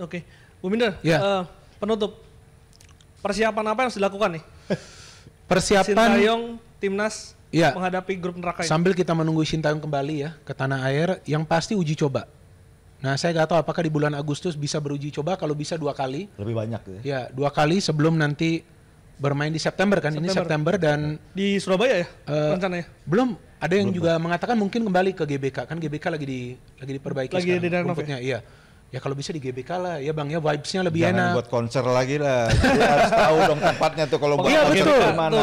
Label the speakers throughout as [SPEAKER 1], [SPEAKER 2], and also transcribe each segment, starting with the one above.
[SPEAKER 1] Oke, Bu Minder, ya. uh, penutup persiapan apa yang harus dilakukan nih?
[SPEAKER 2] persiapan Sintayong
[SPEAKER 1] timnas ya. menghadapi grup neraka ini. Sambil
[SPEAKER 2] kita menunggu Sintayong kembali ya ke tanah air, yang pasti uji coba. Nah, saya nggak tahu apakah di bulan Agustus bisa beruji coba. Kalau bisa dua kali. Lebih banyak. Ya, ya dua kali sebelum nanti bermain di September kan. September. Ini September dan di Surabaya ya uh, rencananya. Belum. Ada yang belum juga mengatakan mungkin kembali ke GBK kan GBK lagi di lagi diperbaiki lagi sekarang. Di ya? rumputnya, ya. iya. Ya kalau bisa di GBK lah, ya bang ya vibesnya lebih Jangan enak. buat konser lagi lah, harus tahu dong tempatnya tuh kalau oh, buat iya, betul. mana.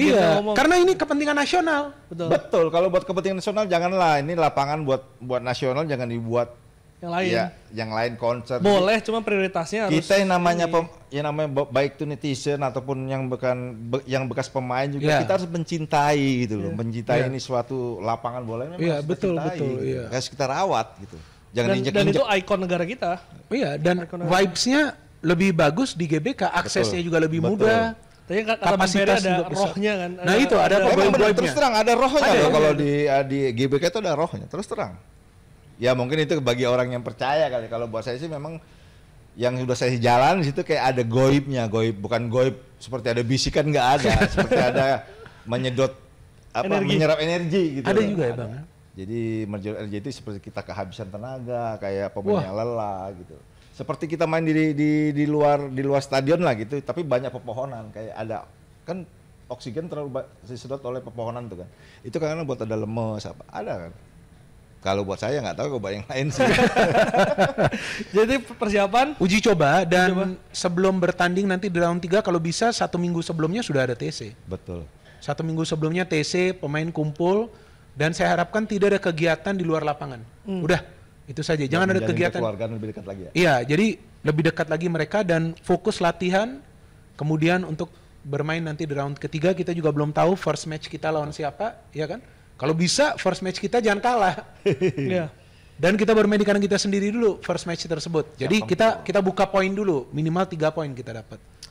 [SPEAKER 2] iya, karena ini kepentingan nasional. Betul. Betul, kalau buat kepentingan nasional
[SPEAKER 1] janganlah ini lapangan buat buat nasional jangan dibuat yang lain. Ya, yang lain konser. Boleh, cuma prioritasnya harus kita yang namanya ya pem, yang namanya baik itu netizen ataupun yang bukan be, yang bekas pemain juga yeah. kita harus mencintai gitu loh, yeah. mencintai yeah. ini suatu lapangan boleh memang yeah, harus betul, kita cintai, betul, gitu. Iya. yeah. harus kita rawat gitu jangan dan, injek dan itu
[SPEAKER 2] ikon negara kita iya dan vibes-nya lebih bagus di GBK aksesnya Betul. juga lebih Betul. mudah tapi kata kapasitas ada rohnya kan. Nah, ada, nah itu ada, ada apa bener, terus terang ada rohnya ada, kalau
[SPEAKER 1] di eh, di GBK itu ada rohnya terus terang. Ya mungkin itu bagi orang yang percaya kali. Kalau buat saya sih memang yang sudah saya jalan situ kayak ada goibnya, goib bukan goib seperti ada bisikan nggak ada, seperti ada menyedot apa energi. menyerap energi gitu. Ada juga ya bang. Ada. Ya? Jadi merger energi itu seperti kita kehabisan tenaga, kayak pemain pemainnya lelah gitu. Seperti kita main di, di di luar di luar stadion lah gitu, tapi banyak pepohonan kayak ada kan oksigen terlalu disedot oleh pepohonan tuh kan. Itu karena buat ada lemes apa ada kan.
[SPEAKER 2] Kalau buat saya nggak tahu buat yang lain sih. Jadi persiapan uji coba dan uji coba. sebelum bertanding nanti di round 3 kalau bisa satu minggu sebelumnya sudah ada TC. Betul. Satu minggu sebelumnya TC pemain kumpul dan saya harapkan tidak ada kegiatan di luar lapangan. Hmm. Udah, itu saja. Jangan dan ada kegiatan. Keluarga lebih dekat lagi ya. Iya, jadi lebih dekat lagi mereka dan fokus latihan. Kemudian untuk bermain nanti di round ketiga kita juga belum tahu first match kita lawan siapa, ya kan? Kalau bisa first match kita jangan kalah. Iya. Dan kita bermain di kandang kita sendiri dulu first match tersebut. Jadi kita kita buka poin dulu, minimal tiga poin kita dapat.